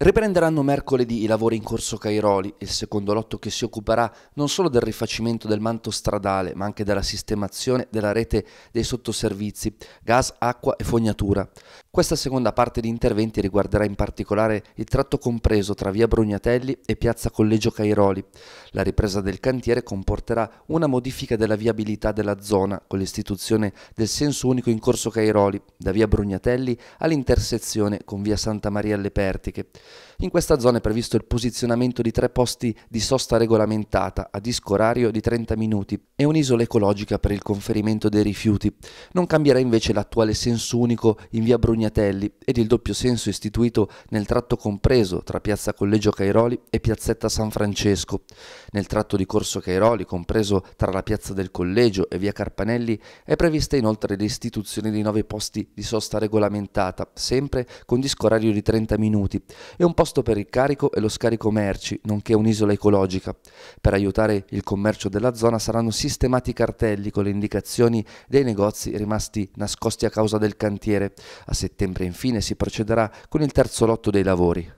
Riprenderanno mercoledì i lavori in corso Cairoli, il secondo lotto che si occuperà non solo del rifacimento del manto stradale, ma anche della sistemazione della rete dei sottoservizi, gas, acqua e fognatura. Questa seconda parte di interventi riguarderà in particolare il tratto compreso tra via Brugnatelli e piazza Collegio Cairoli. La ripresa del cantiere comporterà una modifica della viabilità della zona con l'istituzione del senso unico in corso Cairoli, da via Brugnatelli all'intersezione con via Santa Maria alle Pertiche. In questa zona è previsto il posizionamento di tre posti di sosta regolamentata a disco orario di 30 minuti e un'isola ecologica per il conferimento dei rifiuti. Non cambierà invece l'attuale senso unico in via Brugnatelli ed il doppio senso istituito nel tratto compreso tra piazza Collegio Cairoli e piazzetta San Francesco. Nel tratto di corso Cairoli, compreso tra la piazza del Collegio e via Carpanelli, è prevista inoltre l'istituzione di nove posti di sosta regolamentata, sempre con disco orario di 30 minuti, e un posto per il carico e lo scarico merci, nonché un'isola ecologica. Per aiutare il commercio della zona saranno sistemati cartelli con le indicazioni dei negozi rimasti nascosti a causa del cantiere. A settembre infine si procederà con il terzo lotto dei lavori.